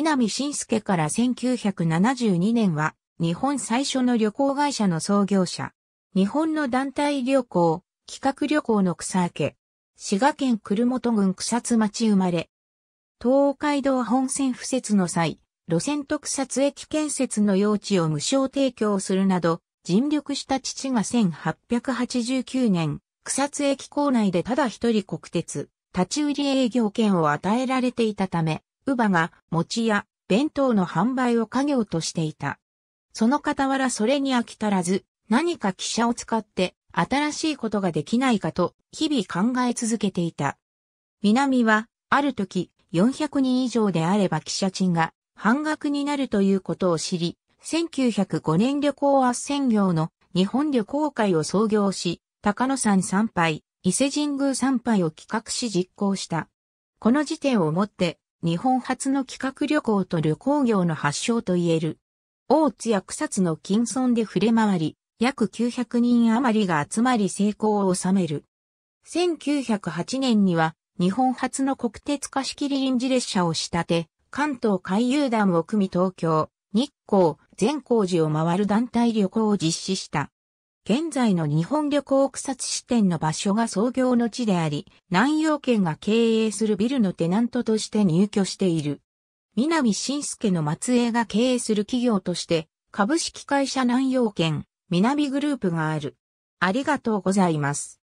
南信介から1972年は、日本最初の旅行会社の創業者。日本の団体旅行、企画旅行の草明け。滋賀県久留本郡草津町生まれ。東海道本線敷設の際、路線特撮駅建設の用地を無償提供するなど、尽力した父が1889年、草津駅構内でただ一人国鉄、立ち売り営業権を与えられていたため、乳母が餅や弁当の販売を家業としていた。その傍らそれに飽き足らず、何か汽車を使って新しいことができないかと日々考え続けていた。南は、ある時、400人以上であれば汽車賃が半額になるということを知り、1905年旅行斡旋業の日本旅行会を創業し、高野山参拝、伊勢神宮参拝を企画し実行した。この時点をもって日本初の企画旅行と旅行業の発祥といえる。大津や草津の近村で触れ回り、約900人余りが集まり成功を収める。1908年には日本初の国鉄貸し切り臨時列車を仕立て、関東海遊団を組み東京、日光、善光寺を回る団体旅行を実施した。現在の日本旅行草津支店の場所が創業の地であり、南洋圏が経営するビルのテナントとして入居している。南信介の末裔が経営する企業として、株式会社南洋圏、南グループがある。ありがとうございます。